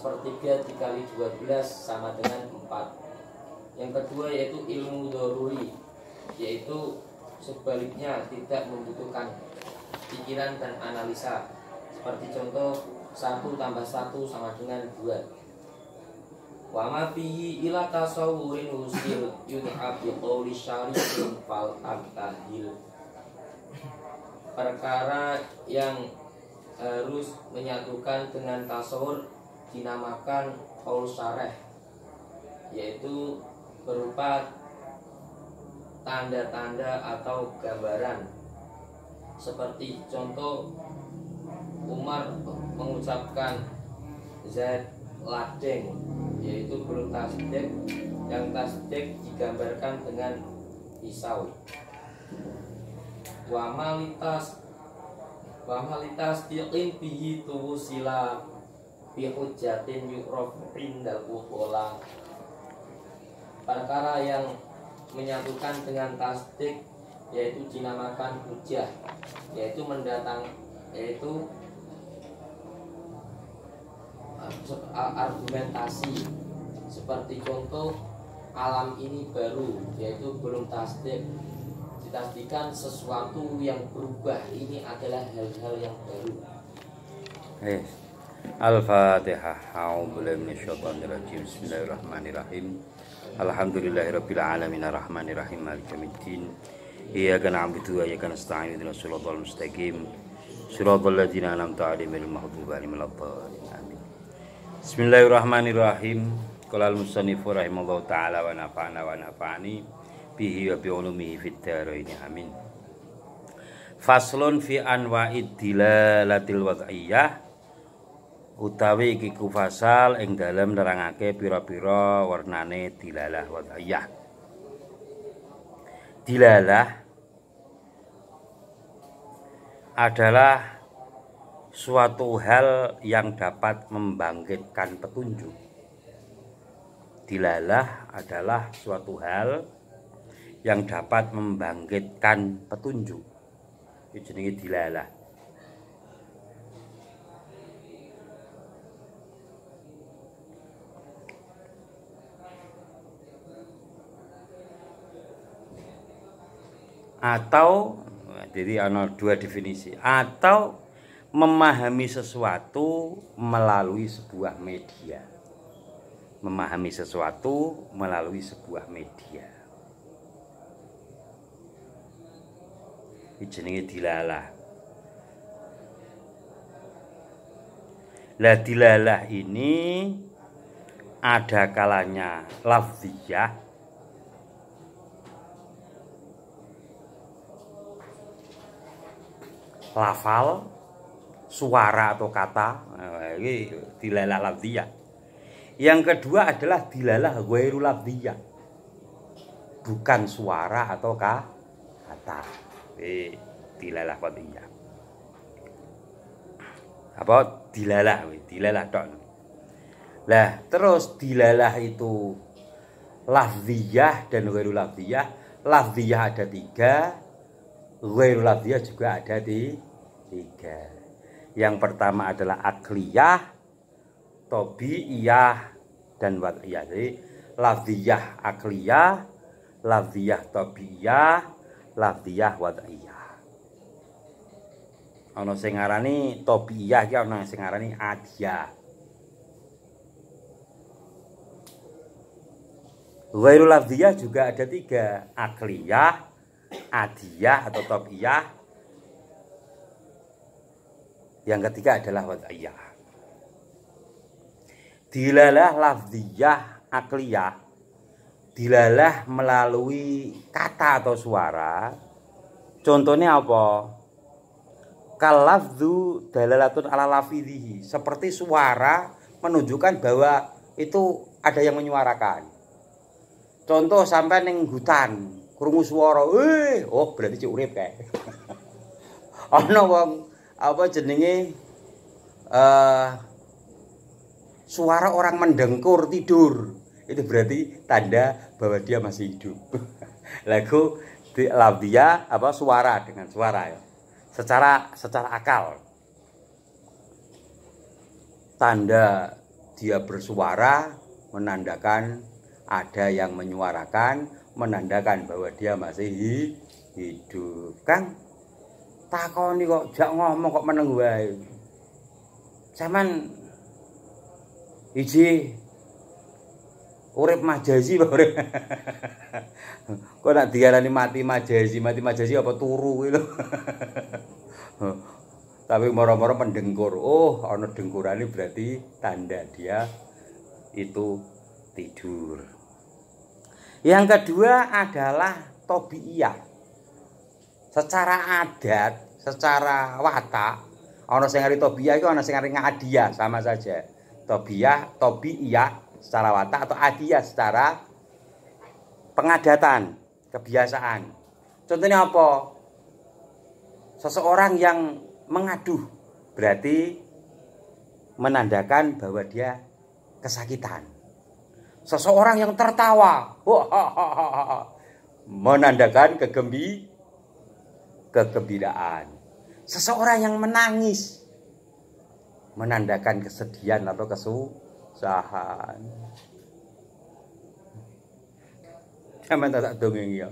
sepertiga dikali 12 sama dengan 4 Yang kedua yaitu ilmu doruri Yaitu sebaliknya tidak membutuhkan pikiran dan analisa Seperti contoh 1 tambah 1 sama dengan 2 Wa ma fihi ila tasawurin husil yun'ab biqawli syarifin fal abtahil Perkara yang harus menyatukan dengan tasawur dinamakan Paul sareh yaitu berupa tanda-tanda atau gambaran seperti contoh Umar mengucapkan Zaid Ladeng yaitu belum tasdek yang tasdek digambarkan dengan pisau Wamalitas, wamalitas wa bihi bi hujjatin yu'raf indal utola perkara yang menyatukan dengan tasdik yaitu dinamakan hujah yaitu mendatang yaitu eh, argumentasi seperti contoh alam ini baru yaitu belum tasdik ditasdikan sesuatu yang berubah ini adalah hal-hal yang baru. Al-Fatihah. A'udzubillahi minasyaitonirrajim. Bismillahirrahmanirrahim. Alhamdulillahirabbil alamin arrahmanirrahim maliki yaumiddin. Iyyaka na'budu wa iyyaka nasta'in. Ihdinash shiratal mustaqim. Shiratal ladzina an'amta 'alaihim ghairil maghdubi 'alaihim waladdallin. Amin. Bismillahirrahmanirrahim. Kalau al-musannifu rahimallahu taala wa nafa'ana wa nafa'ani bihi wa bi ulumihi fid ini Amin. Faslun fi anwa'id dilalatil wad'iyah utawi iki kufasal ing dalem nerangake pira-pira warnane dilalah wadhiyah dilalah adalah suatu hal yang dapat membangkitkan petunjuk dilalah adalah suatu hal yang dapat membangkitkan petunjuk itu jenenge dilalah atau jadi ada dua definisi atau memahami sesuatu melalui sebuah media memahami sesuatu melalui sebuah media jenenge dilalah lah dilalah ini ada kalanya lafziyah lafal suara atau kata nah, ini dilalah labdiyah. yang kedua adalah dilalah ghairu labdiyah, bukan suara atau kata ini dilalah labdiyah apa dilalah dilalah tok lah terus dilalah itu lafziyah dan ghairu lafziyah lafziyah ada tiga ghairul lafziyah juga ada di tiga. Yang pertama adalah akliyah, Tobiyah, dan Wadiyah. Jadi lafziyah akliyah, lafziyah Tobiyah, lafziyah Wadiyah. Ono singarani Tobiyah, ya ono singarani ngarani adiyah. Ghairul lafziyah juga ada tiga, akliyah, adiyah atau tobiyah yang ketiga adalah wad'iyah dilalah lafziyah akliyah dilalah melalui kata atau suara contohnya apa kalafdu dalalatun ala Lafidihi, seperti suara menunjukkan bahwa itu ada yang menyuarakan contoh sampai neng hutan krungu swara, "Eh, oh berarti cek urip kae." Ana wong apa jenenge eh uh, suara orang mendengkur tidur. Itu berarti tanda bahwa dia masih hidup. Lagu di labia apa suara dengan suara ya. Secara secara akal. Tanda dia bersuara menandakan ada yang menyuarakan menandakan bahwa dia masih hidup Kang takoni kok jak ngomong kok meneng wae sampean iji urip majazi apa kok nak diarani mati majazi mati majazi apa turu kuwi lho tapi moro-moro pendengkur oh ana dengkurane berarti tanda dia itu tidur yang kedua adalah tobi'iyah. Secara adat, secara watak, ana sing ngari tobi'iyah iku ana sing ngari adiyah, sama saja. Tobi'iyah, tobi'iyah secara watak atau adiyah secara pengadatan, kebiasaan. Contohnya apa? Seseorang yang mengaduh berarti menandakan bahwa dia kesakitan. Seseorang yang tertawa. Menandakan kegembi kegembiraan. Seseorang yang menangis menandakan kesedihan atau kesusahan. Sampeyan tak dongeng ya.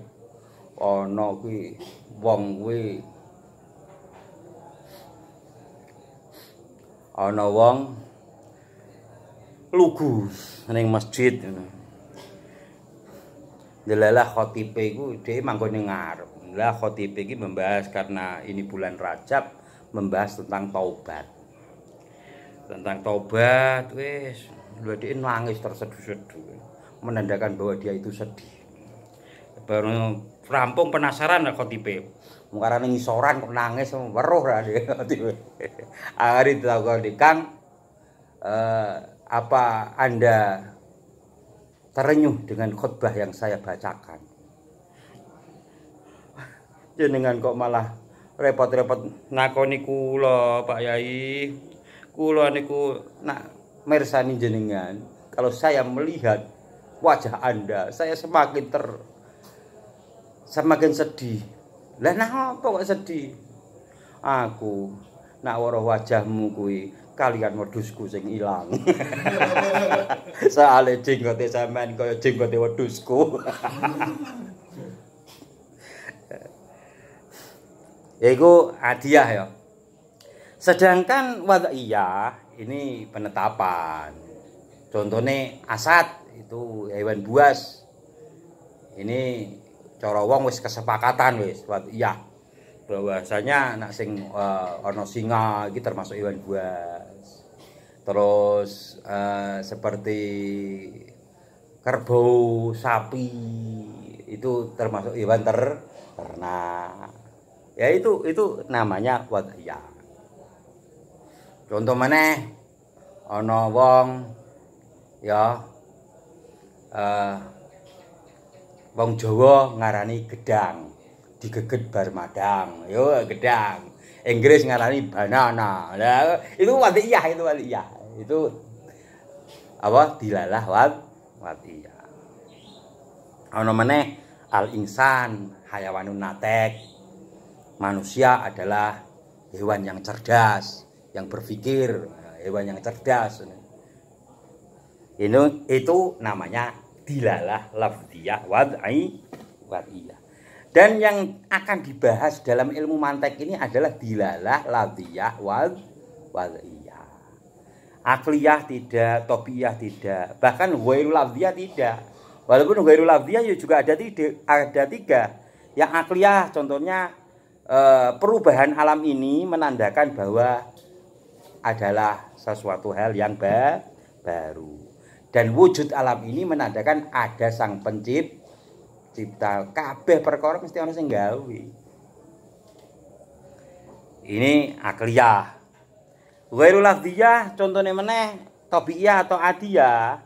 Ana kuwi wong kuwi ana wong lugu neng masjid Delalah khotibe iku dhewe manggon ning ngarep. Lah khotibe iki membahas karena ini bulan Rajab membahas tentang taubat. Tentang taubat wis lho dhek nangis terseduh-seduh menandakan bahwa dia itu sedih. Baru rampung penasaran lah khotibe. Mungkarane ngisoran kok nangis weruh hari khotibe. Ari ditakoni Kang eh apa Anda terenyuh dengan khotbah yang saya bacakan? Jenengan kok malah repot-repot nakoni kula Pak Yai. Kula niku nak mersani jenengan. Kalau saya melihat wajah Anda, saya semakin ter semakin sedih. Lah nah apa kok sedih? Aku nak waroh wajahmu kui kalian wedusku sing ilang. Soale jenggote sampean kaya jenggote wedusku. Ego hadiah ya. Sedangkan wadhiyah ini penetapan. Contohnya asad itu hewan buas. Ini corowong wong wis kesepakatan wis wadhiyah bahwasanya anak sing uh, eh, ono singa iki termasuk hewan buas terus uh, seperti kerbau sapi itu termasuk hewan ter ternak ya itu itu namanya wadhiya contoh mana ono wong ya uh, wong Jawa ngarani gedang digeget bar madang. Yo gedang. Inggris ngarani banana. nah, itu watiyah itu iya Itu apa dilalah wad wadiyah. Ana meneh al insan hayawanun natek. Manusia adalah hewan yang cerdas, yang berpikir, nah, hewan yang cerdas. Ini itu namanya dilalah lafziyah wad'i wadiyah. Dan yang akan dibahas dalam ilmu mantek ini adalah dilalah, ladiyah, wal, waliyah. Akliyah tidak, topiyah tidak, bahkan wairul latiyah tidak. Walaupun wairul ya juga ada tiga, ada tiga. Yang akliyah contohnya eh, perubahan alam ini menandakan bahwa adalah sesuatu hal yang baru. Dan wujud alam ini menandakan ada sang pencipta cipta kabeh perkara mesti ana sing gawe ini akliyah Wairu afdiyah contohnya meneh tabiiyah atau adiyah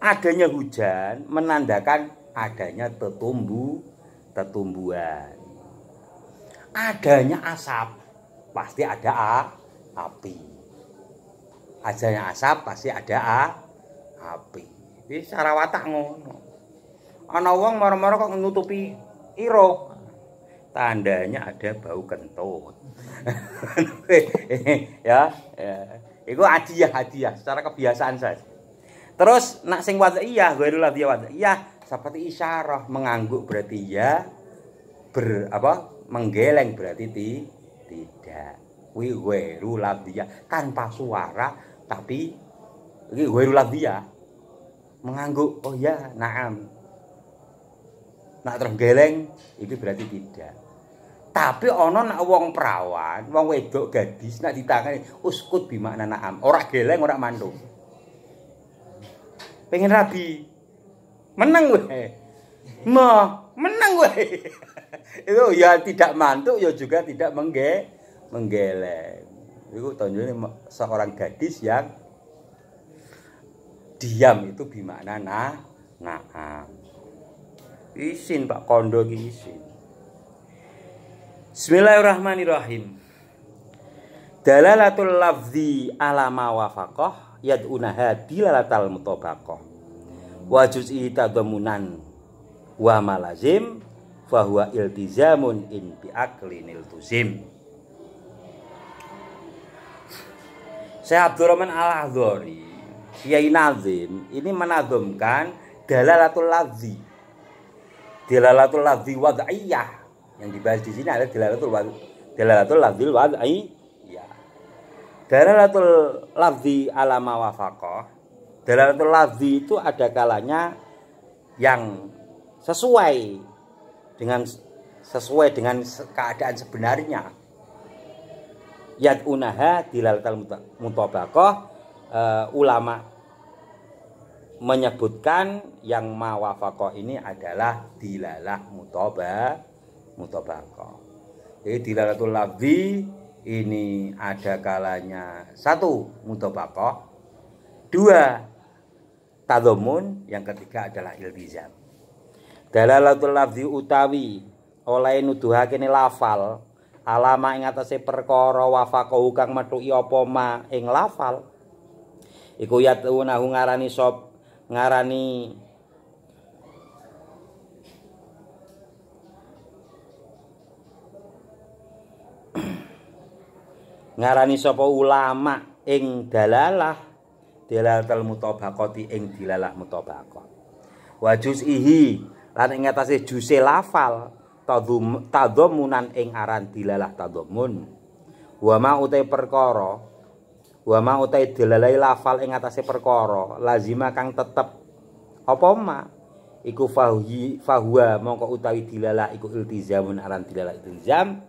adanya hujan menandakan adanya tetumbu tetumbuhan adanya asap pasti ada a, api adanya asap pasti ada a, api Ini secara watak ngono ana wong marah-marah kok nutupi iro tandanya ada bau kentut ya, ya. Iku hadiah hadiah secara kebiasaan saja. Terus nak sing iya gue ghairul dia Iya, seperti isyarah mengangguk berarti ya ber apa menggeleng berarti ti, tidak. Kuwi ghairul dia tanpa suara tapi iki ghairul dia mengangguk oh ya naam Nak geleng, itu berarti tidak. Tapi ono nak wong perawan, wong wedok gadis nak ditangani uskut bima nana naam, Orang geleng orang mandung. Pengen rabi. Menang weh. Mah, menang weh. Itu ya tidak mantuk ya juga tidak mengge menggeleng. Itu tonjolnya seorang gadis yang diam itu nana, nah naam isin Pak Kondo ki isin Bismillahirrahmanirrahim Dalalatul lafzi ala ma wafaqah hadi lalatal mutabaqah wa juz'i tadamunan wa malazim huwa iltizamun in bi aklin iltuzim Saya Rahman al Kiai Nazim ini menazumkan dalalatul lafzi dilalatul lafzi wad'iyah yang dibahas di sini adalah dilalatul dilalatul lafzi wad'iyah dilalatul lafzi alama wafaqah dilalatul lafzi itu ada kalanya yang sesuai dengan sesuai dengan keadaan sebenarnya yad unaha dilalatul mutabakoh uh, eh, ulama menyebutkan yang mawafakoh ini adalah dilalah mutoba mutobako. Jadi dilalatul labdi ini ada kalanya satu mutobako, dua tadomun, yang ketiga adalah iltizam. Dalalatul labdi utawi oleh nuduhake ini lafal alama ing atase perkara wafakoh kang matu iopoma ing lafal iku yatunahu ngarani sop ngarani ngarani sapa ulama ing dalalah dilalatul mutabaqati ing dilalah mutabaqah wa juz'ihi lan ing atase juse lafal tadhum tadhamunan ing aran dilalah tadomun wa ma utai perkara wa ma utai dilalai lafal ing atase perkara lazima kang tetep apa ma iku fahuhi fahuwa mongko utawi dilalah iku iltizamun aran dilalah iltizam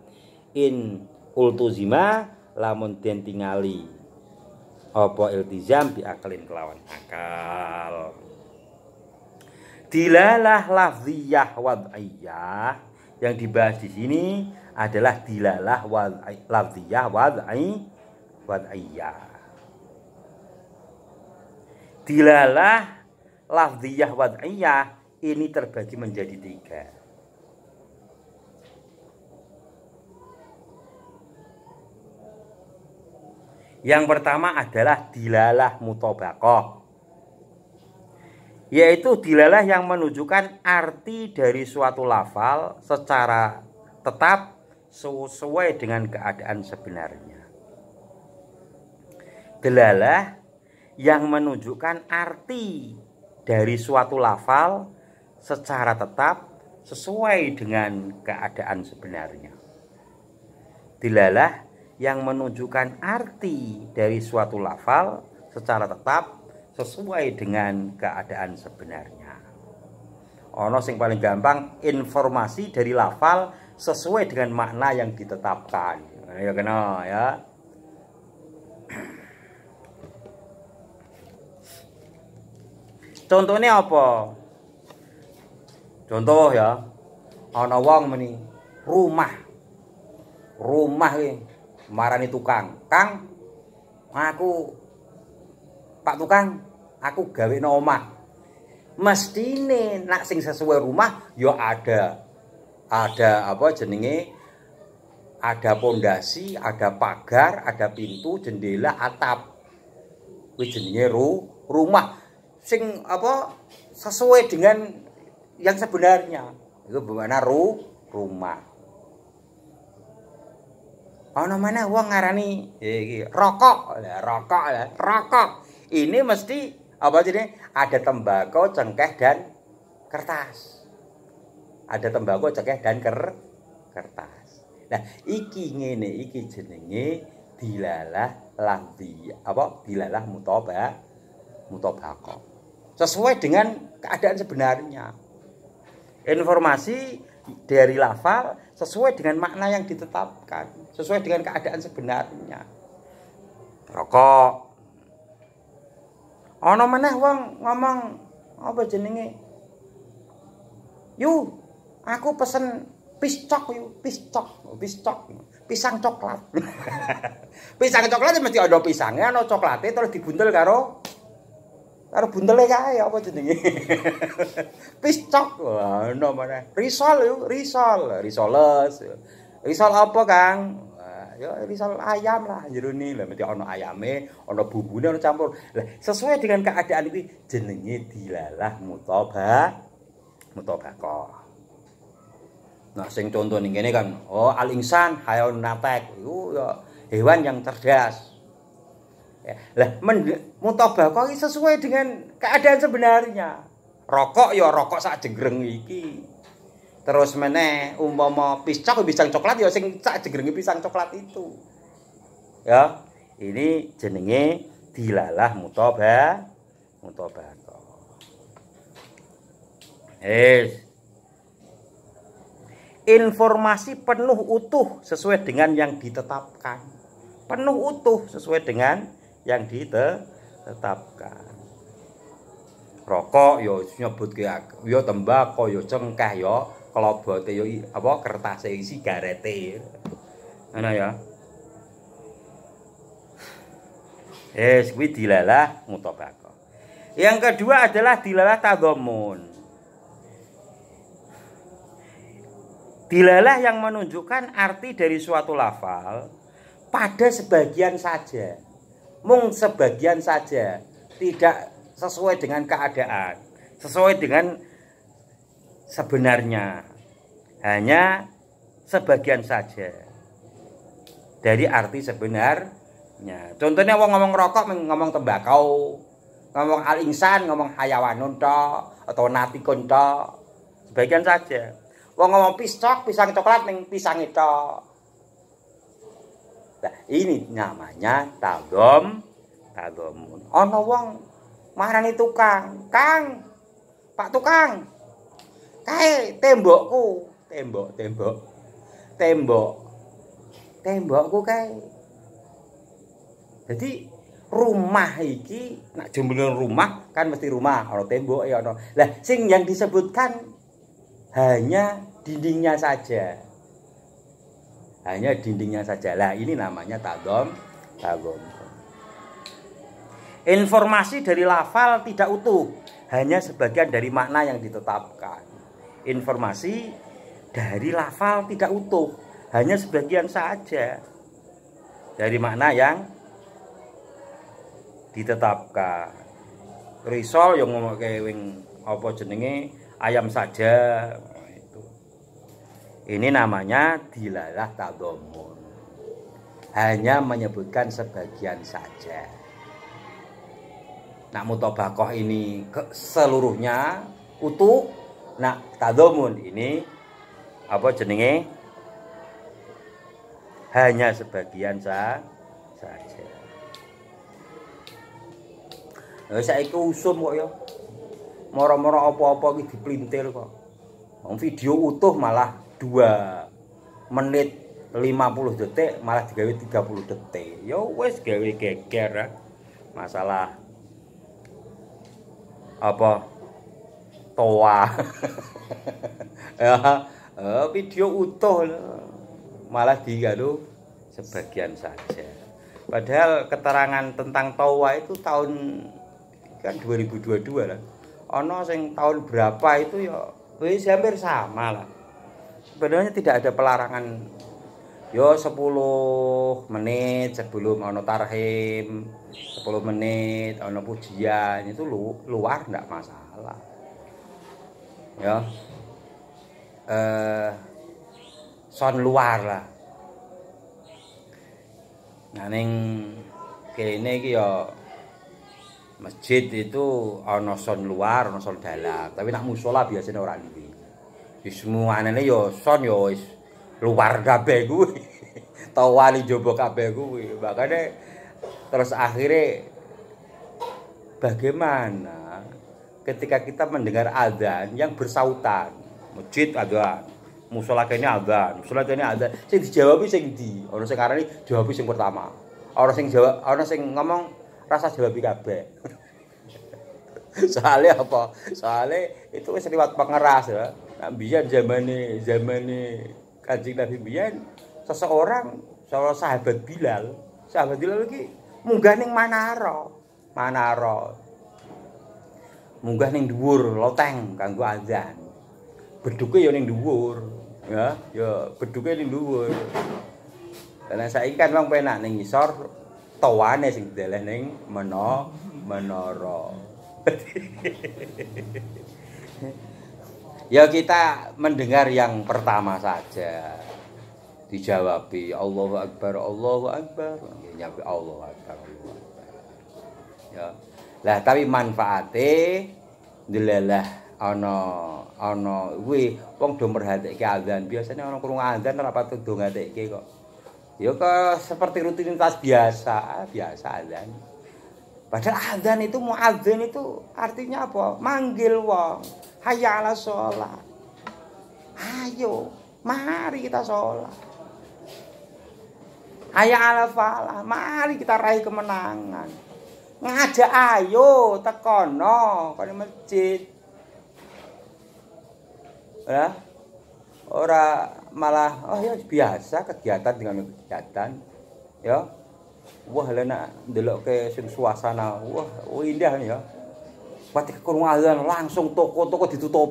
in ultuzima lamun den tingali apa iltizam diakalin kelawan akal dilalah lafziyah wad'iyah yang dibahas di sini adalah dilalah lafziyah wad'iyah wan iya dilalah lafdiyah wad'iyah ini terbagi menjadi tiga Yang pertama adalah dilalah mutobakoh Yaitu dilalah yang menunjukkan arti dari suatu lafal secara tetap sesuai dengan keadaan sebenarnya delalah yang menunjukkan arti dari suatu lafal secara tetap sesuai dengan keadaan sebenarnya. Dilalah yang menunjukkan arti dari suatu lafal secara tetap sesuai dengan keadaan sebenarnya. Ono sing paling gampang informasi dari lafal sesuai dengan makna yang ditetapkan. Ya kenal ya. Contohnya apa? Contoh ya. Ana wong meni rumah. Rumah ini marani tukang. Kang, aku Pak tukang, aku gawe omah. ini nak sing sesuai rumah yo ya ada ada apa jenenge ada pondasi, ada pagar, ada pintu, jendela, atap. Kuwi jenenge ru, rumah sing apa sesuai dengan yang sebenarnya itu bagaimana ru rumah oh mana uang ngarani iya, rokok lah rokok lah rokok ini mesti apa jadi ada tembakau cengkeh dan kertas ada tembakau cengkeh dan ker kertas nah iki ngene iki jenenge dilalah lambi apa dilalah mutoba mutobako sesuai dengan keadaan sebenarnya. Informasi dari lafal sesuai dengan makna yang ditetapkan, sesuai dengan keadaan sebenarnya. Rokok. Ono meneh wong ngomong apa jenenge? Yu, aku pesen piscok yu, piscok, piscok. Pisang coklat. pisang coklat mesti ada pisangnya, ada coklatnya terus dibuntel karo karo buntele kae apa jenenge piscok wah ono maneh risol yuk risol risoles risol apa Kang ya risol ayam lah jeruni lah mesti ono ayame ono bumbune ono campur lah sesuai dengan keadaan iki jenenge dilalah mutoba mutabaqah Nah, sing contoh ning kene kan, oh al insan hayawan natek, iku ya hewan yang cerdas. Ya. Lah mutobako iki sesuai dengan keadaan sebenarnya. Rokok ya rokok sak jengreng iki. Terus meneh umpama pisang pisang coklat ya sing sak jengrenge pisang coklat itu. Ya, ini jenenge dilalah mutobah, mutobah. Eh informasi penuh utuh sesuai dengan yang ditetapkan. Penuh utuh sesuai dengan yang ditetapkan rokok yo ya nyebut ke yo ya tembakau yo ya cengkeh yo kelobote yo apa kertas isi garete mana ya Eh, kuwi dilalah mutobako yang kedua adalah dilalah tadomun. dilalah yang menunjukkan arti dari suatu lafal pada sebagian saja mung sebagian saja, tidak sesuai dengan keadaan, sesuai dengan sebenarnya. Hanya sebagian saja dari arti sebenarnya. Contohnya wong ngomong rokok ngomong tembakau, ngomong al insan ngomong hayawan tok atau nati kontol, Sebagian saja. Wong ngomong pisok pisang coklat ning pisang itu ini namanya tagom tagomun. Ono wong marani tukang, Kang. Pak tukang. Kae tembokku, tembok tembok. Tembok. Tembokku kae. Jadi rumah iki nak jumlah rumah kan mesti rumah ono tembok ya ono. Lah sing yang disebutkan hanya dindingnya saja hanya dindingnya saja lah ini namanya tagom tagom informasi dari lafal tidak utuh hanya sebagian dari makna yang ditetapkan informasi dari lafal tidak utuh hanya sebagian saja dari makna yang ditetapkan risol yang ngomong wing apa jenenge ayam saja ini namanya dilalah tadomun. Hanya menyebutkan sebagian saja. Nak mutobakoh ini ke seluruhnya utuh. Nak tadomun ini apa jenenge? Hanya sebagian sa saja. saya itu usum kok ya. Moro-moro apa-apa ini dipelintir kok. video utuh malah dua menit 50 detik malah digawe 30 detik ya wes gawe geger ya. masalah apa toa ya, eh, video utuh malah digalu sebagian saja padahal keterangan tentang toa itu tahun kan 2022 lah ono sing tahun berapa itu ya wis hampir sama lah sebenarnya tidak ada pelarangan yo 10 menit sebelum ono tarhim 10 menit ono pujian itu lu, luar tidak masalah ya eh son luar lah nah ning kene iki ya masjid itu ono son luar ono son dalam tapi nak musola biasanya orang ini semua ini yo ya son yo ya wis luar kabeh tau wali jobo kabeh gue makanya terus akhirnya bagaimana ketika kita mendengar adzan yang bersautan masjid adzan musola kene adzan musola kene adzan sing dijawab sing di orang sekarang ini jawab yang pertama orang sing jawab orang sing ngomong rasa jawab kabeh soalnya apa soalnya itu wis liwat pengeras ya Biyan zaman zaman kancing Nabi Biyan seseorang seorang sahabat Bilal sahabat Bilal lagi munggah neng Manara Manara munggah neng dhuwur loteng kanggo azan beduke ya neng dhuwur ya ya beduke neng dhuwur karena saya kan bang penak neng isor toane sing dileh neng menor menara Ya kita mendengar yang pertama saja. Dijawabi Allah Akbar, Allah Akbar. Nyampe Allah Akbar, Allah Akbar. Ya. Lah tapi manfaate delalah ana ana kuwi wong do ke azan. biasanya orang kurung azan tuh dong do ke kok. Ya kok seperti rutinitas biasa, biasa azan. Padahal azan itu mau azan itu artinya apa? Manggil wong. Ayalah sholat. Ayo, mari kita sholat. Hayya falah. Mari kita raih kemenangan. Ngajak ayo tekono kono masjid. Ya. Ora malah oh ya biasa kegiatan dengan kegiatan. Ya. Wah lena delok ke suasana. Wah, oh indah ya. Ketika kurung azan langsung toko-toko ditutup.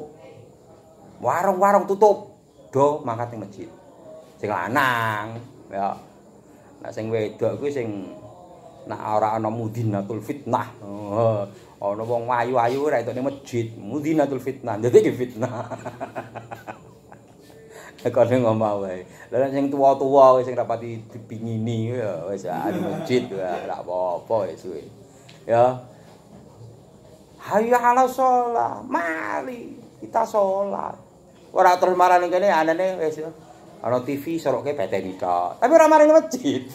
Warung-warung tutup. Do mangkat di masjid. Sing lanang ya. Nek sing wedok kuwi sing nah ora ana mudinatul fitnah. Oh, ana wong ayu-ayu ora itu di masjid. Mudinatul fitnah. di fitnah. kene ngomah wae. Lah sing tua tuwa sing rapati dipingini ya wis ah, di masjid ada ya, apa-apa ya suwe, Ya hayya ala sholat mari kita sholat orang terus marah nih kene nih wes ya. ana TV soroke PT tok tapi ora nih masjid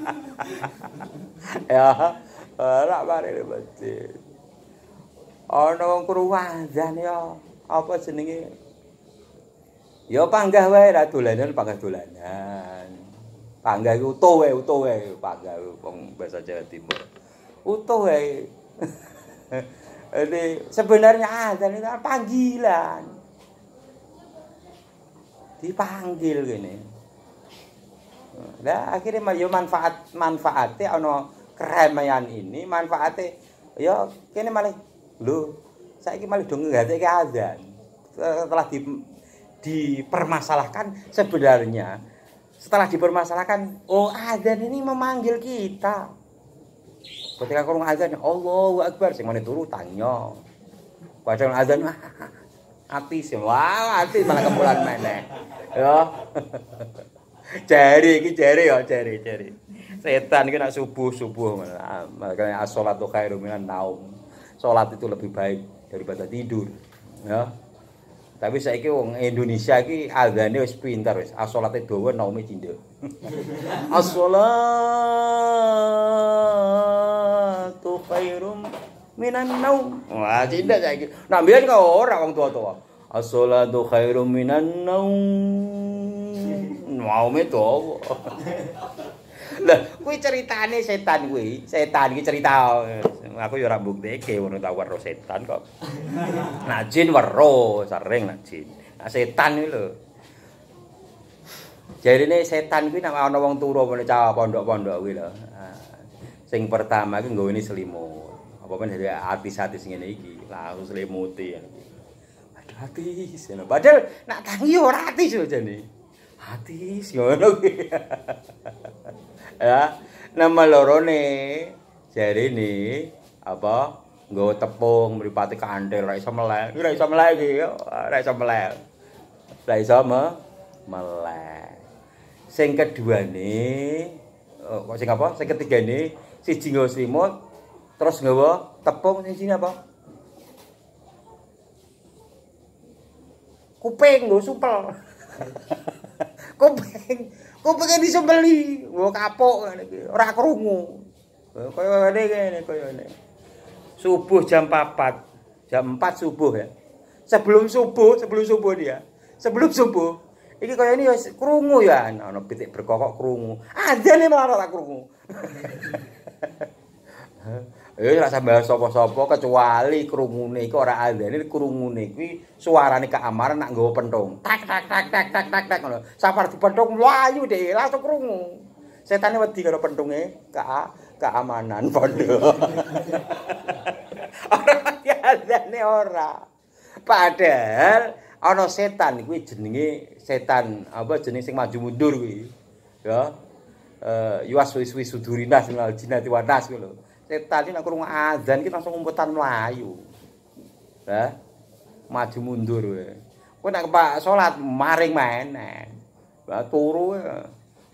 ya marah nih masjid Orang wong kruwazan ya apa senengnya? ya panggah wae ra dolanan panggah dolanan panggah iku utuh wae utuh wae panggah wong basa Jawa Timur utuh wae Ini sebenarnya azan itu panggilan. Dipanggil gini. Nah, akhirnya yo manfaat manfaatnya ono keramaian ini manfaatnya yo kini malah saya saiki malah dong nggak azan setelah di, dipermasalahkan sebenarnya setelah dipermasalahkan oh azan ini memanggil kita Ketika kurung azan, Allahu Akbar, sing mana turu tanya. Padahal azan mah ati sih, wah ati malah kemulan meneh. ya, jari iki jari ya, jari jari. Setan iki subuh-subuh ah, Makanya asolat tuh kayak minan naum. solat itu lebih baik daripada tidur. Ya. Tapi saya kira Indonesia iki azane wis pintar, wis. asolat itu gue naume cindhek. As-salatu khairum minan naum. Wah, tidak kayak gitu. Nah, biar kau orang orang tua-tua. As-salatu khairum minan naum. Mau metu. Lah, kuwi ceritane setan kuwi. Setan iki cerita. Aku yo ya ora mbukteke ngono tau weruh setan kok. Nah, jin weruh, oh, sering nah jin. Nah, setan iki lho. Jarine setan kuwi nek ana wong turu mene cah pondok-pondok kuwi lho. Ah. Sing pertama kuwi ini selimut. Apa men artis-artis ngene iki, lalu selimuti. Aduh artis. Padahal nak tangi ya ora artis lho jane. Artis ngono kuwi. Ya, nama lorone jarine apa nggawa tepung mripate kandel ora iso melek. Ora iso melek iki, ora iso melek. Ora iso melek sing nih, eh, kok sing apa? Sing nih, si nggawa selimut, terus nggawa tepung sini apa? Kuping gue, supel. kuping, kuping ini sembeli, gue kapok ora krungu. Eh, kaya ngene kene kaya ngene. Subuh jam 4. Jam 4 subuh ya. Sebelum subuh, sebelum subuh dia. Sebelum subuh Iki kaya ini wis krungu ya, ana pitik berkokok krungu. Anjene malah tak krungu. Eh ora sambah sapa-sapa kecuali krungune iku ora andene krungune kuwi suarane keamaran nak nggawa penthong. Tak tak tak tak tak tak tak ngono. Sapar dipenthong mlayu dhek langsung krungu. Setane wedi karo penthunge ka keamanan pondok. Ora andene ora. Padahal ana setan kuwi jenenge setan apa jenis sing maju mundur kuwi. Ya. Eh yuas wis wis sudurinas minal jinati wanas kuwi lho. Setan iki nek krungu azan iki langsung umpetan melayu. Ya. Maju mundur kuwi. nak nek pak salat maring meneh. Lah turu ya.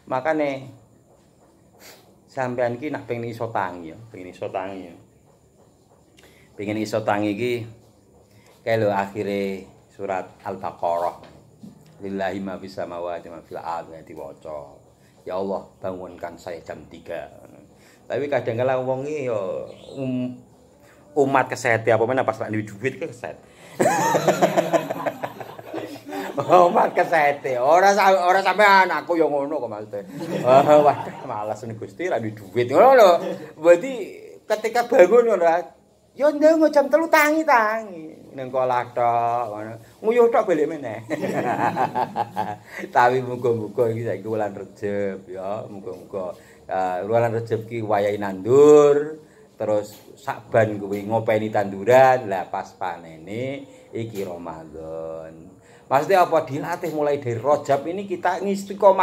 makane sampean iki nek pengen iso tangi ya, pengen iso tangi ya. Pengen iso tangi iki kae lho akhire surat Al-Baqarah lillahi ma fis samawati ma fil ardi waca ya Allah bangunkan saya jam 3 tapi kadang kala wong yo ya, um, umat keset apa mana pas lagi duwe duit ke keset umat keset orang ora sampai anakku yo ya ngono kok maksudnya oh, wah males nih Gusti ra duwe duit ngono lho berarti ketika bangun ngono yo ya ndengo jam 3 tangi-tangi ning kolak nguyuh tok balik meneh. Tapi muga-muga iki saiki wulan Rejab ya, muga-muga uh, wulan Rejab ki wayahe nandur, terus sakban kuwi ngopeni tanduran, lah pas panene iki Ramadan. pasti apa dilatih mulai dari Rajab ini kita ngistiko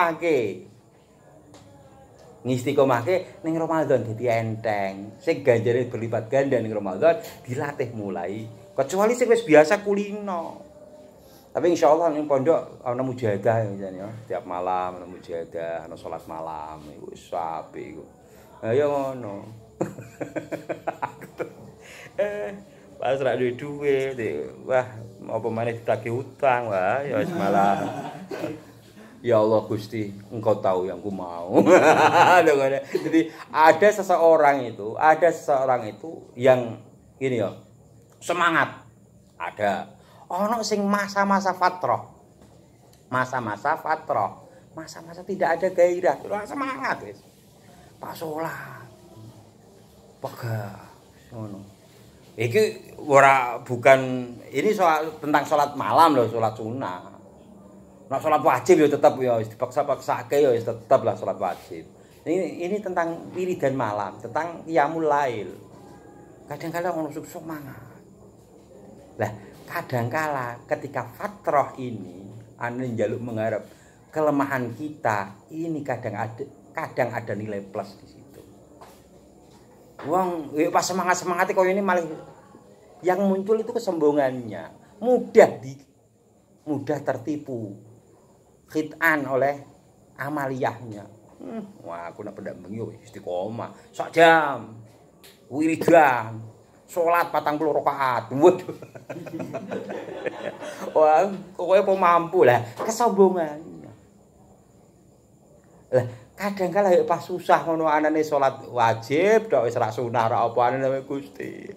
ngistiqomahke ning Ramadan jadi enteng. Sing ganjaran berlipat ganda ning Ramadan dilatih mulai. Kecuali sing biasa kulino. Tapi insya Allah ini pondok ana mujahadah misalnya ya. tiap malam ada mujahadah, ada sholat malam iku sapi iku. ayo ya ngono. eh, pas ra duwe duit wah mau pemanis ditagih hutang, wah ya semalam Ya Allah Gusti, engkau tahu yang ku mau. Jadi ada seseorang itu, ada seseorang itu yang ini ya, semangat. Ada ono sing masa-masa fatroh masa-masa fatroh masa-masa tidak ada gairah semangat wis pak sholat pega ngono iki ora bukan ini soal tentang sholat malam loh sholat sunnah nah sholat wajib ya tetap ya dipaksa ke ya tetap lah sholat wajib ini ini tentang wiri dan malam tentang yamul lail kadang-kadang orang semangat lah kadangkala ketika fatroh ini anu jaluk mengharap kelemahan kita ini kadang ada kadang ada nilai plus di situ. Wong ya pas semangat semangatnya kau ini malah yang muncul itu kesombongannya mudah di mudah tertipu khitan oleh amaliyahnya hmm, wah aku nak pedang bengi istiqomah sok jam wiridan Sholat 40 rakaat. Waduh. Wah, kowe apa mampu lah kesombongan. Lah, kadang kala ya pas susah ngono anane sholat wajib tok wis ra sunah ra apa anane Gusti.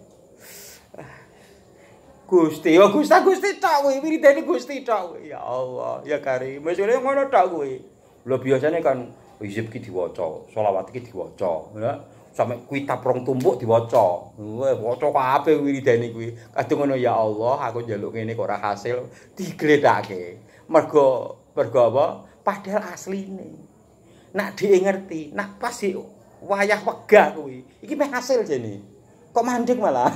Gusti, oh Gusti, Gusti tok kuwi, wiridane Gusti tok Ya Allah, ya Karim. Mesune ngono tok kuwi. Lho biasane kan wajib ki diwaca, sholawat ki diwaca, ya sampai kita rong tumbuk diwaca. Wah, apa? kabeh Dani kui, Kadung ngono ya Allah, aku jaluk ini kok ora hasil, digledake. Mergo mergo apa? Padahal asline. Nak diingerti, nak pasti wayah wega kui, Iki meh hasil jadi Kok mandek malah.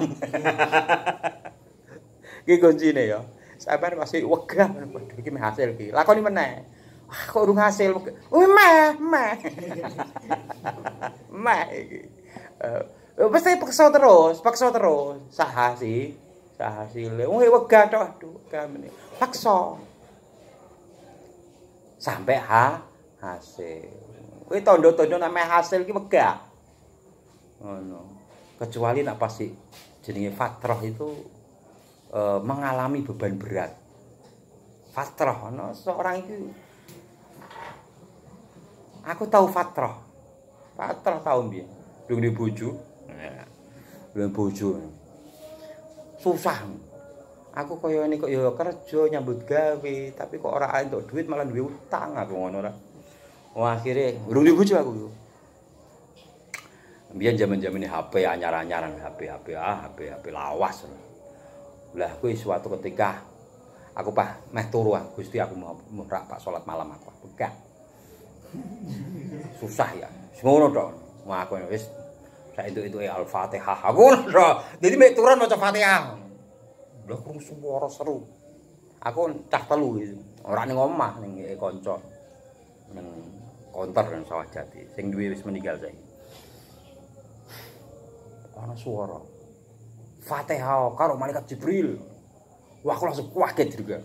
Iki kuncine ya. Sabar masih wegah. Iki meh hasil iki. Lakoni meneh. Wah, kok urung hasil. Wih meh, meh. meh iki. pasti eh, eh, paksa terus, paksa terus. Sah sih. Sah hasilnya. Wih wega tok, aduh, wegah Paksa. Sampai ha hasil. Kuwi tondo-tondo nek hasil ki wega Ngono. no, Kecuali nak pasti jenenge fatrah itu eh, mengalami beban berat. Fatrah no, seorang itu Aku tahu fatroh. Fatroh tahu dia. dong di bojo. Belum ya. bojo. Susah. Aku koyo ini kok yo ya kerja nyambut gawe, tapi kok orang lain tuh duit malah duit utang aku ngono ora. Wah, oh, akhirnya urung di bojo aku Biar zaman-zaman ini HP anyar-anyaran HP HP ah HP HP lawas. Lah aku suatu ketika aku pah meh turu Gusti aku mau, merapak sholat malam aku. pegang susah ya semua dong, ma aku wis saya itu itu al-fatihah aku ngono jadi mek turun maca fatihah lho krungu suara seru aku cah telu orang yang ngomah, omah ning konco, ning konter nang sawah jati sing dua wis meninggal saiki ana suara Fatihah karo malaikat Jibril wah aku langsung kaget juga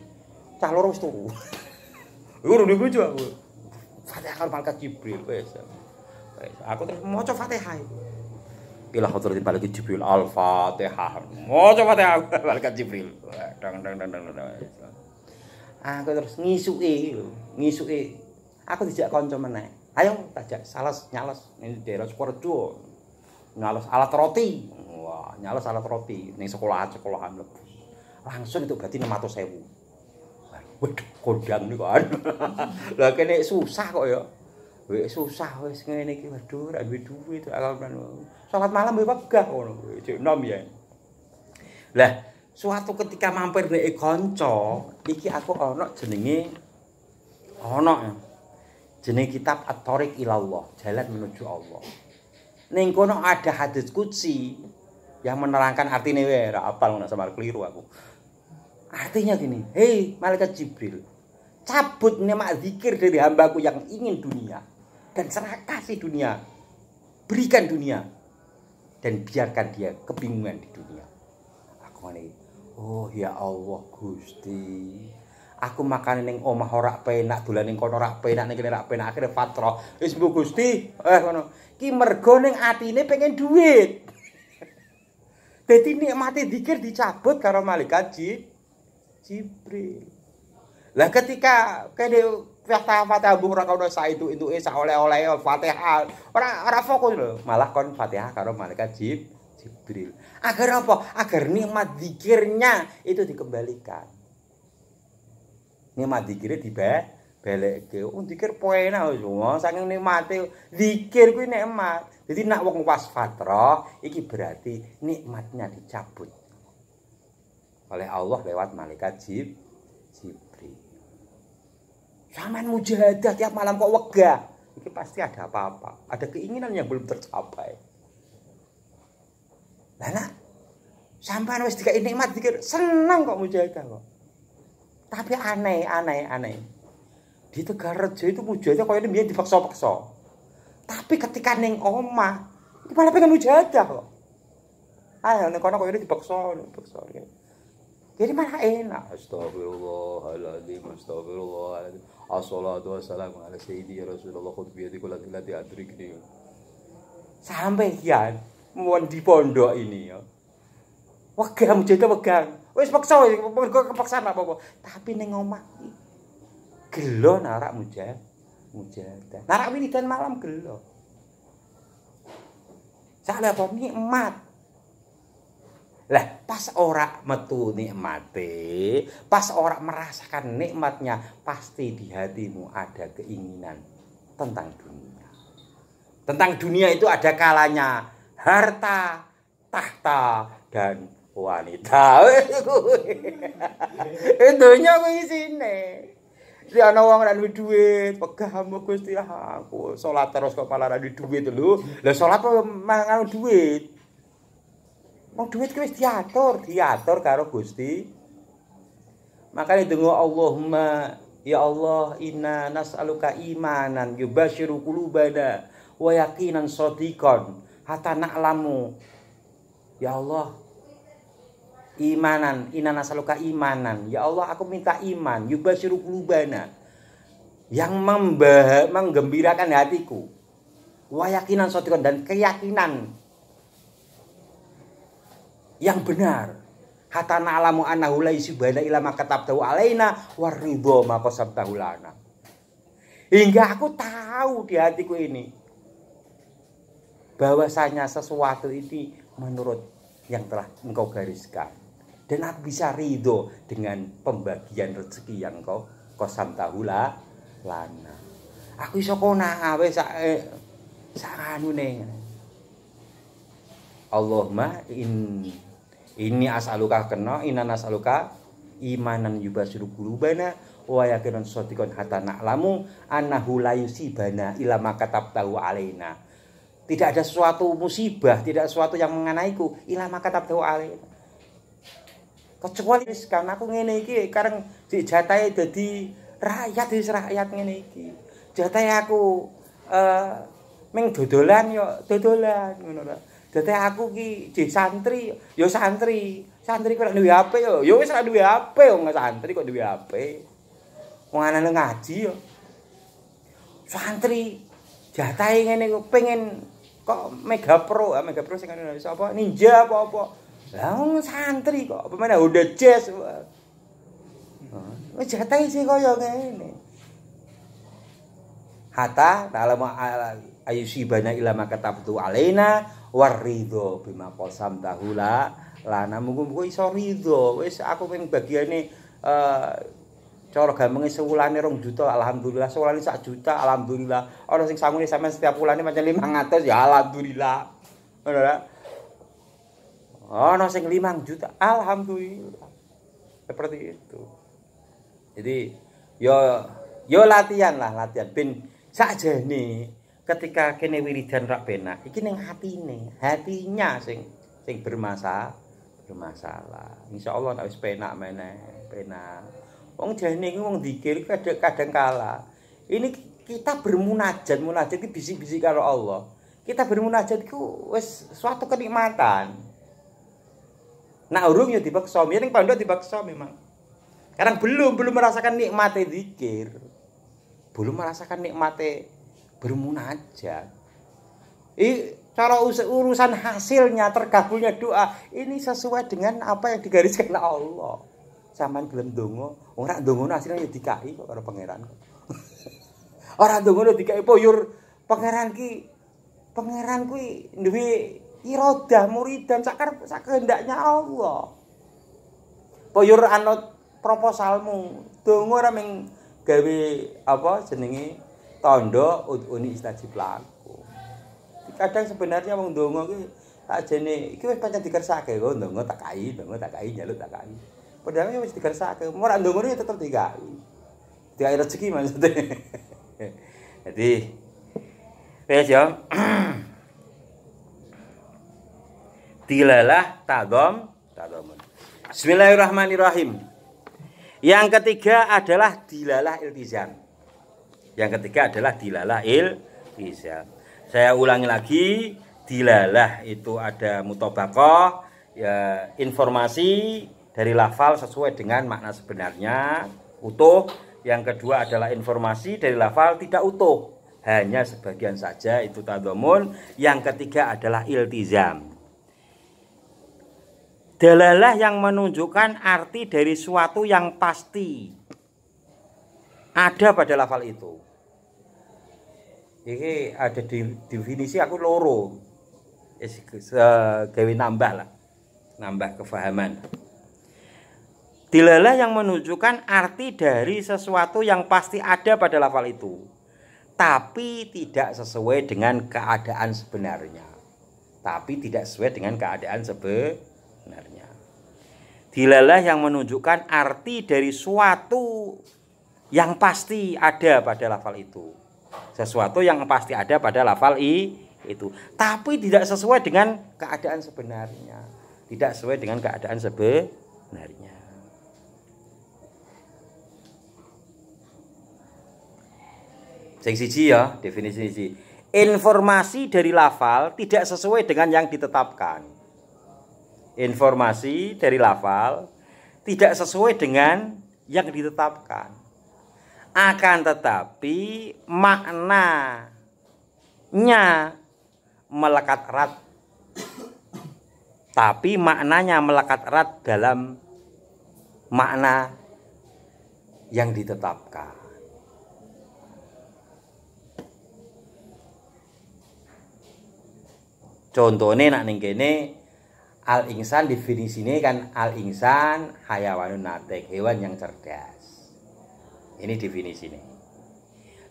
cah loro wis turu Iku udah bojo aku. Fatihah kan malaikat Jibril wes. Aku terus mau coba Fatihah itu. kau terus malaikat Jibril Al-Fatihah. coba Fatihah malaikat Jibril. Dang dang dang dang dang. Aku terus ngisui, ngisui. Aku tidak konco menaik. Ayo tajak salas nyalas Ini daerah Sukorejo. Nyalas alat roti. Wah, nyalas alat roti Nih sekolah sekolahan mlebu. Langsung itu berarti nematosewu. Waduh, kondang nih kan. Lah kene susah kok ya. Wis susah wis ngene iki waduh ra duwe duit alhamdulillah. Salat malam wis wegah ngono. Cek nom ya. Lah suatu ketika mampir nek kanca, iki aku ono jenenge ya jenenge kitab atorik tariq ilallah, jalan menuju Allah. Ning kono ada hadis kutsi yang menerangkan arti nih, apa apal nggak sama keliru aku. Artinya gini, hei malaikat Jibril, cabut nemak zikir dari hambaku yang ingin dunia dan serah kasih dunia. Berikan dunia dan biarkan dia kebingungan di dunia. Aku mani, oh ya Allah Gusti. Aku makan neng omah orang penak, dolan neng kono orang penak, neng kene penak, akhirnya fatro, isbu Gusti, eh kono, Ki mergo hati ini pengen duit. Jadi nikmati dikir dicabut karena malaikat Jibril. Jibril lah ketika kene Fatihah Fatihah bung ora kono sak itu itu eh, sak oleh-oleh Fatihah ora ora fokus lho malah kon Fatihah karo malaikat Jib Jibril agar apa agar nikmat zikirnya itu dikembalikan nikmat zikirnya tiba balik ke oh zikir poena semua saking nikmati zikir ini nikmat jadi nak wong pas fatrah iki berarti nikmatnya dicabut oleh Allah lewat malaikat Jib Jibril. zaman mujahadah tiap malam kok wega, Ini pasti ada apa-apa. Ada keinginan yang belum tercapai. Lana, sampai wis dikai nikmat dikir senang kok mujahadah kok. Tapi aneh, aneh, aneh. Di tegar Tegarejo itu mujahadah kok ini biar dipaksa-paksa. Tapi ketika neng omah, malah pengen mujahadah kok. Ayo, neng kono kok ini dipaksa, dipaksa. Gitu. Jadi mana enak. Astagfirullahaladzim, astagfirullahaladzim. Assalatu wassalamu ala sayyidi ya Rasulullah khutbiyati kulati adrikni. Sampai kian, mohon di pondok ini ya. Wegang, jadi wegang. Wis paksa, mergo kepaksaan apa-apa. Tapi ning omah gelo narak mujah mujah. Narak dan malam gelo. Salah apa ini emat. Lah, pas ora metu nikmate, pas ora merasakan nikmatnya, pasti di hatimu ada keinginan tentang dunia. Tentang dunia itu ada kalanya harta, tahta, dan wanita. Itu kuwi sini, Di ana wong ra duit, pegah pegamu Gusti ah, aku. Salat terus kok malah ra duit lho. Lah salat kok malah duit. Wong oh, duit wis diatur, diatur karo Gusti. Makanya dengo Allahumma ya Allah inna nas'aluka imanan yubashiru qulubana wa yaqinan shadiqan hatta na'lamu. Ya Allah imanan inna nas'aluka imanan. Ya Allah aku minta iman yubashiru qulubana yang membah, menggembirakan hatiku. Wa yaqinan dan keyakinan yang benar. Hatta na'lamu annahu la yusibana ila ma katabtahu alaina waridho ma qasabtahu lana. Hingga aku tahu di hatiku ini bahwasanya sesuatu ini menurut yang telah engkau gariskan dan aku bisa ridho dengan pembagian rezeki yang engkau kosam tahula lana aku iso kona awe sak eh, sakanu ning Allahumma in ini as'aluka kena ina nas'aluka imanan suru kulubana wa yakinan sotikon hatta na'lamu annahu la bana ilama katab tahu alaina tidak ada sesuatu musibah tidak sesuatu yang menganaiku ilama katab tahu alaina kecuali sekarang karena aku ngene iki kareng jatai jadi rakyat di rakyat ngene iki aku uh, ming dodolan yo dodolan menurut Dadi aku ki di santri, yo santri. Santri kok duwe HP yo. Ya wis ra duwe HP wong santri kok duwe HP. Wong anane ngaji yo. Santri jatahe ngene pengen kok Mega Pro, ah, Mega Pro sing ngono sapa? Ninja apa-apa. Lah wong santri kok pemain Honda Jazz. wah jatahe sih kaya ngene. Hatta dalam ala ayusibana ila maka tabtu Alena warido bima kosam tahula lana mungkin kowe iso rido wes aku bagian ini uh, eh, cara gampange sewulane rong juta alhamdulillah sewulane sak juta alhamdulillah orang sing sanggup sama setiap wulane macam lima ratus ya alhamdulillah ngono Oh, ana sing limang juta alhamdulillah seperti itu jadi yo ya, yo ya latihan lah latihan saja nih ketika kene wiridan rak benak iki ning atine hatinya sing sing bermasalah bermasalah insyaallah nek wis penak meneh penak wong jane iki wong dikir kadang kadang kala ini kita bermunajat munajat iki bisik-bisik karo Allah kita bermunajat itu wis suatu kenikmatan nah urung yo ya dipaksa ya ning pondok dipaksa memang karena belum belum merasakan nikmatnya dikir belum merasakan nikmatnya bermunajat. I, cara urusan hasilnya terkabulnya doa ini sesuai dengan apa yang digariskan Allah. Saman gelem dongo, orang dongo hasilnya ya dikai kok pangeran. Orang donga dikai poyur pangeran ki pangeran ki, duwe irodah muridan sakar sakendaknya Allah. Poyur anut proposalmu, donga ora gawe apa jenenge tondo udhuni istajib laku kadang sebenarnya wong donga ki tak jene iki wis pancen dikersake kok donga tak kai donga tak kai njaluk tak kai padahal ya wis dikersake ora ya tetep dikai dikai rezeki maksudnya jadi wis ya dilalah tadom tadom. Bismillahirrahmanirrahim yang ketiga adalah dilalah iltizam yang ketiga adalah dilalah il bisa. Saya ulangi lagi, dilalah itu ada mutobakoh, ya, informasi dari lafal sesuai dengan makna sebenarnya, utuh. Yang kedua adalah informasi dari lafal tidak utuh, hanya sebagian saja itu tadomun. Yang ketiga adalah iltizam. Dalalah yang menunjukkan arti dari suatu yang pasti ada pada lafal itu. Jadi ada di definisi aku loro. Is nambah lah. Nambah kefahaman. Dilalah yang menunjukkan arti dari sesuatu yang pasti ada pada lafal itu, tapi tidak sesuai dengan keadaan sebenarnya. Tapi tidak sesuai dengan keadaan sebenarnya. Dilalah yang menunjukkan arti dari suatu yang pasti ada pada lafal itu, sesuatu yang pasti ada pada lafal i itu, tapi tidak sesuai dengan keadaan sebenarnya. Tidak sesuai dengan keadaan sebenarnya. Sing siji ya, definisi siji. Informasi dari lafal tidak sesuai dengan yang ditetapkan. Informasi dari lafal tidak sesuai dengan yang ditetapkan akan tetapi maknanya melekat erat tapi maknanya melekat erat dalam makna yang ditetapkan contohnya nak ning kene al insan definisinya kan al insan hayawanun natek hewan yang cerdas ini definisi ini.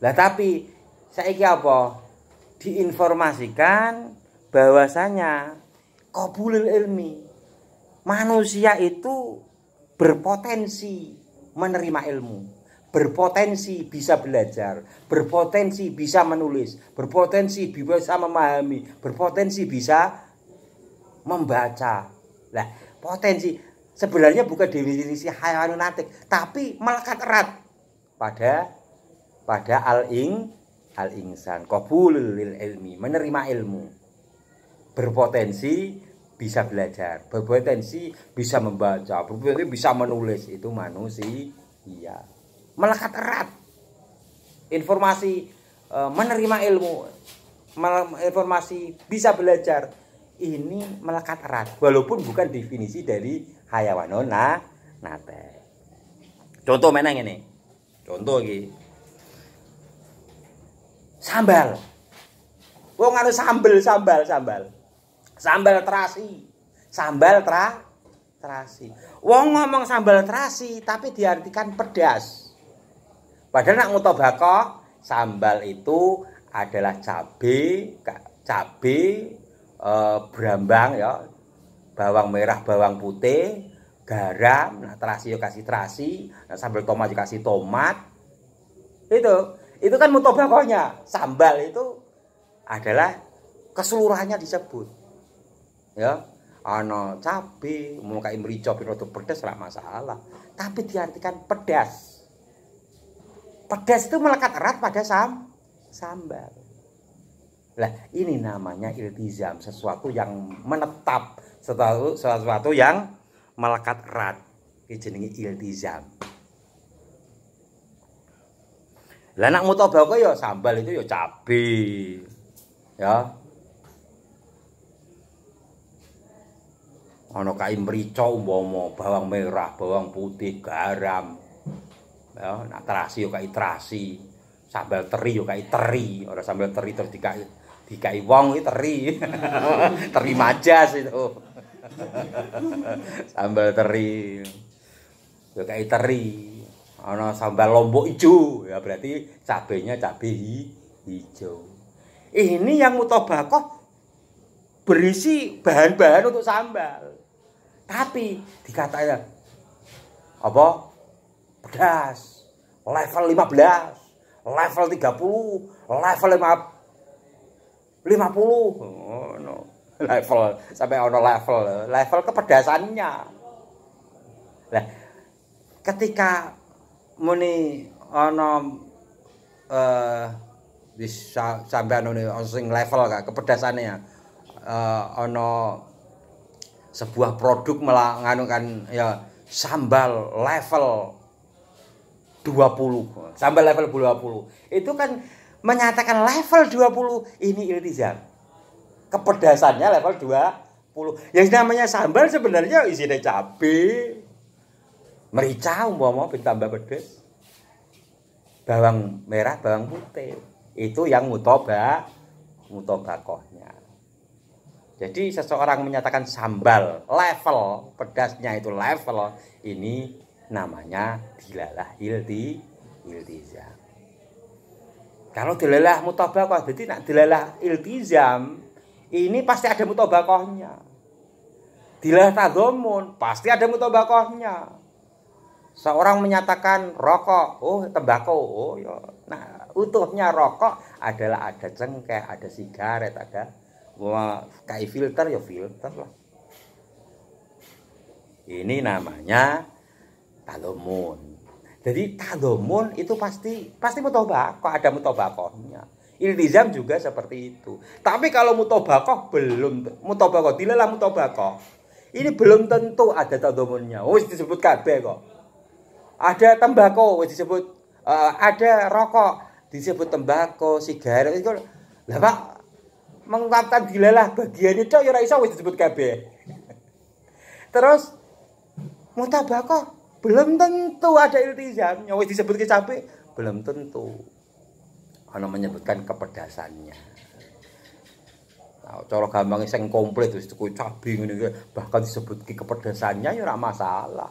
Lah tapi saya apa? Diinformasikan bahwasanya kabulil ilmi manusia itu berpotensi menerima ilmu, berpotensi bisa belajar, berpotensi bisa menulis, berpotensi bisa memahami, berpotensi bisa membaca. Lah, potensi sebenarnya bukan definisi haywanunatik, tapi melekat erat pada pada al-ing al-insan qabul ilmi menerima ilmu berpotensi bisa belajar berpotensi bisa membaca berpotensi bisa menulis itu manusia iya melekat erat informasi e, menerima ilmu informasi bisa belajar ini melekat erat walaupun bukan definisi dari hayawanona nate contoh mana ini contoh lagi sambal wong anu sambel sambal sambal sambal terasi sambal tra terasi wong ngomong sambal terasi tapi diartikan pedas padahal nak ngutobako sambal itu adalah cabe cabe e, brambang ya bawang merah bawang putih garam, nah terasi yo kasih terasi, nah sambal tomat juga kasih tomat. Itu, itu kan mutobakohnya. Sambal itu adalah keseluruhannya disebut. Ya, ana cabe, mulai merica piro pedas lah masalah. Tapi diartikan pedas. Pedas itu melekat erat pada sam sambal. Lah, ini namanya iltizam, sesuatu yang menetap, sesuatu sesuatu yang melekat erat iki jenenge iltizam lah nak mutobah kok ya sambal itu ya cabe ya ana kae mrica umpama bawang merah, bawang putih, garam. Ya, nak terasi yo ya kae terasi. Sambal teri yo ya kai teri, ora sambal teri terus dikai dikai wong iki teri. teri majas itu. sambal teri ya kayak teri ada sambal lombok hijau ya berarti cabenya cabe hijau ini yang mutabakoh berisi bahan-bahan untuk sambal tapi dikatanya apa pedas level 15 level 30 level 5 50 level sampai ono level level kepedasannya Nah, ketika muni ono eh bisa sampai ono sing level kak kepedasannya ya, eh, ono sebuah produk melanganukan ya sambal level 20 sambal level 20 itu kan menyatakan level 20 ini iltizam kepedasannya level 20. Yang namanya sambal sebenarnya isinya cabai, merica umpama ditambah pedes. Bawang merah, bawang putih. Itu yang mutoba, mutobakohnya. Jadi seseorang menyatakan sambal level pedasnya itu level ini namanya dilalah ilti iltizam. Kalau dilalah mutabakoh berarti nak dilalah iltizam ini pasti ada mutobakohnya. Dilah tadomun, pasti ada mutobakohnya. Seorang menyatakan rokok, oh tembakau, oh ya. Nah, utuhnya rokok adalah ada cengkeh, ada sigaret, ada kai kayak filter ya filter lah. Ini namanya tadomun. Jadi tadomun itu pasti pasti mutobakoh, ada mutobakohnya. Iltizam juga seperti itu. Tapi kalau mutobakoh belum mutobakoh dilalah mutobakoh. Ini belum tentu ada tadomunnya. Wis disebut kabeh kok. Ada tembakau wis disebut uh, ada rokok disebut tembakau, sigaret itu. Lah Pak mengungkapkan dilalah bagiannya itu ya iso wis disebut kabeh. Terus mutobakoh belum tentu ada iltizamnya wis disebut kecape belum tentu ana menyebutkan kepedasannya. Nah, cara gampang sing komplit wis cukup cabe ngene bahkan disebut kepedasannya ya ora masalah.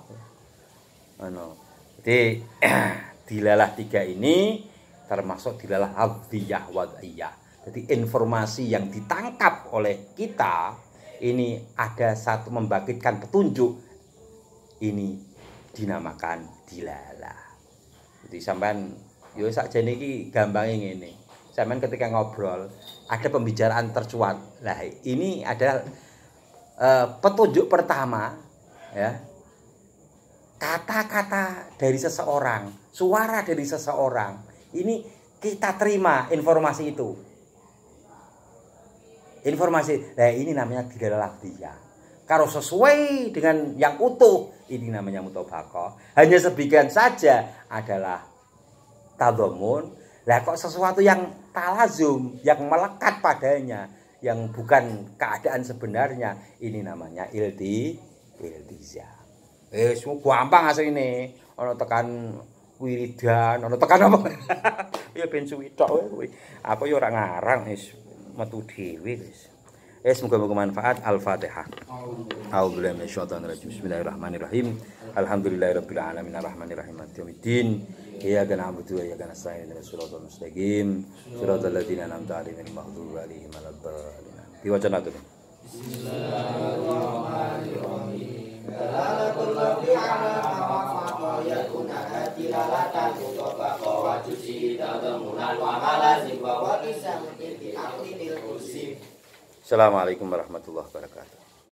Ano. Jadi dilalah tiga ini termasuk dilalah hafdiyah wadiyah. Jadi informasi yang ditangkap oleh kita ini ada satu membangkitkan petunjuk ini dinamakan dilalah. Jadi sampean yo jene iki gampange ngene Sampeyan ketika ngobrol ada pembicaraan tercuat nah ini adalah uh, petunjuk pertama ya kata-kata dari seseorang suara dari seseorang ini kita terima informasi itu informasi nah ini namanya didalah dia kalau sesuai dengan yang utuh ini namanya mutobako hanya sebagian saja adalah tadomun lah kok sesuatu yang talazum yang melekat padanya yang bukan keadaan sebenarnya ini namanya ilti iltiza eh semua gampang asal ini ono tekan wiridan ono tekan apa ya ben suwi apa aku ya orang ngarang is metu dewi is Eh semoga bermanfaat. Al-Fatihah. minasyaitonir rajim. Bismillahirrahmanirrahim. Alhamdulillahirabbil alamin arrahmanirrahim. Yaumiddin. إياك نعبد وإياك نستعين المستقيم صراط الذين أنعمت عليهم المغضوب عليهم ولا الضالين Assalamualaikum warahmatullahi wabarakatuh.